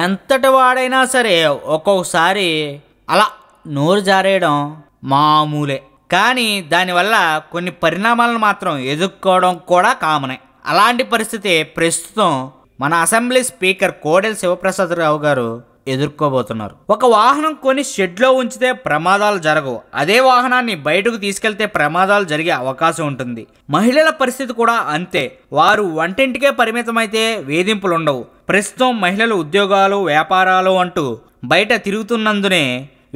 ఎంతటి వాడైనా సరే ఒక్కొక్కసారి అలా నోరు జారేయడం మామూలే కానీ దానివల్ల కొన్ని పరిణామాలను మాత్రం ఎదుర్కోవడం కూడా కామనే అలాంటి పరిస్థితి ప్రస్తుతం మన అసెంబ్లీ స్పీకర్ కోడెల శివప్రసాదరావు గారు ఎదుర్కోబోతున్నారు ఒక వాహనం కొని షెడ్లో ఉంచితే ప్రమాదాలు జరగవు అదే వాహనాన్ని బయటకు తీసుకెళ్తే ప్రమాదాలు జరిగే అవకాశం ఉంటుంది మహిళల పరిస్థితి కూడా అంతే వారు వంటింటికే పరిమితమైతే వేధింపులు ఉండవు ప్రస్తుతం మహిళలు ఉద్యోగాలు వ్యాపారాలు అంటూ బయట తిరుగుతున్నందునే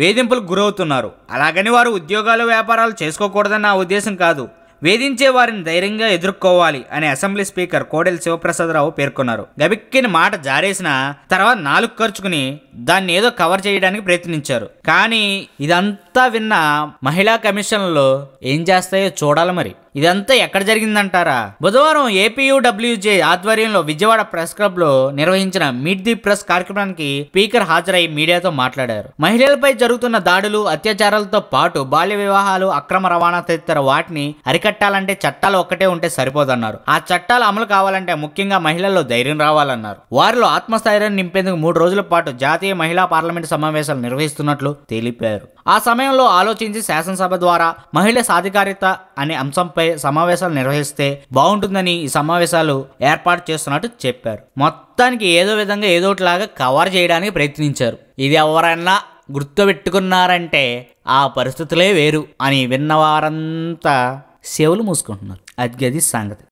వేధింపులకు గురవుతున్నారు అలాగని వారు ఉద్యోగాలు వ్యాపారాలు చేసుకోకూడదని నా ఉద్దేశం కాదు వేధించే వారిని ధైర్యంగా ఎదుర్కోవాలి అని అసెంబ్లీ స్పీకర్ కోడెల శివప్రసాదరావు పేర్కొన్నారు గబిక్కిన మాట జారేసిన తర్వాత నాలుగు ఖర్చుకుని దాన్ని ఏదో కవర్ చేయడానికి ప్రయత్నించారు కానీ ఇదంతా విన్న మహిళా కమిషన్లు ఏం చేస్తాయో చూడాలి మరి ఇదంతా ఎక్కడ జరిగిందంటారా బుధవారం ఏపీయూడబ్ల్యూజే ఆధ్వర్యంలో విజయవాడ ప్రెస్ క్లబ్ లో నిర్వహించిన మీట్ ది ప్రెస్ కార్యక్రమానికి స్పీకర్ హాజరై మీడియాతో మాట్లాడారు మహిళలపై జరుగుతున్న దాడులు అత్యాచారాలతో పాటు బాల్య వివాహాలు అక్రమ రవాణా తదితర వాటిని అరికట్టాలంటే చట్టాలు ఒక్కటే ఉంటే సరిపోదన్నారు ఆ చట్టాలు అమలు కావాలంటే ముఖ్యంగా మహిళల్లో ధైర్యం రావాలన్నారు వారిలో ఆత్మస్థైర్యాన్ని నింపేందుకు మూడు రోజుల పాటు జాతీయ మహిళా పార్లమెంట్ సమావేశాలు నిర్వహిస్తున్నట్లు తెలిపారు ఆ సమయంలో ఆలోచించి శాసనసభ ద్వారా మహిళ సాధికారిత అనే అంశంపై సమావేశాలు నిర్వహిస్తే బాగుంటుందని ఈ సమావేశాలు ఏర్పాటు చేస్తున్నట్టు చెప్పారు మొత్తానికి ఏదో విధంగా ఏదోట్లాగా కవర్ చేయడానికి ప్రయత్నించారు ఇది ఎవరైనా గుర్తుపెట్టుకున్నారంటే ఆ పరిస్థితులే వేరు అని విన్నవారంతా సేవలు మూసుకుంటున్నారు అది సంగతి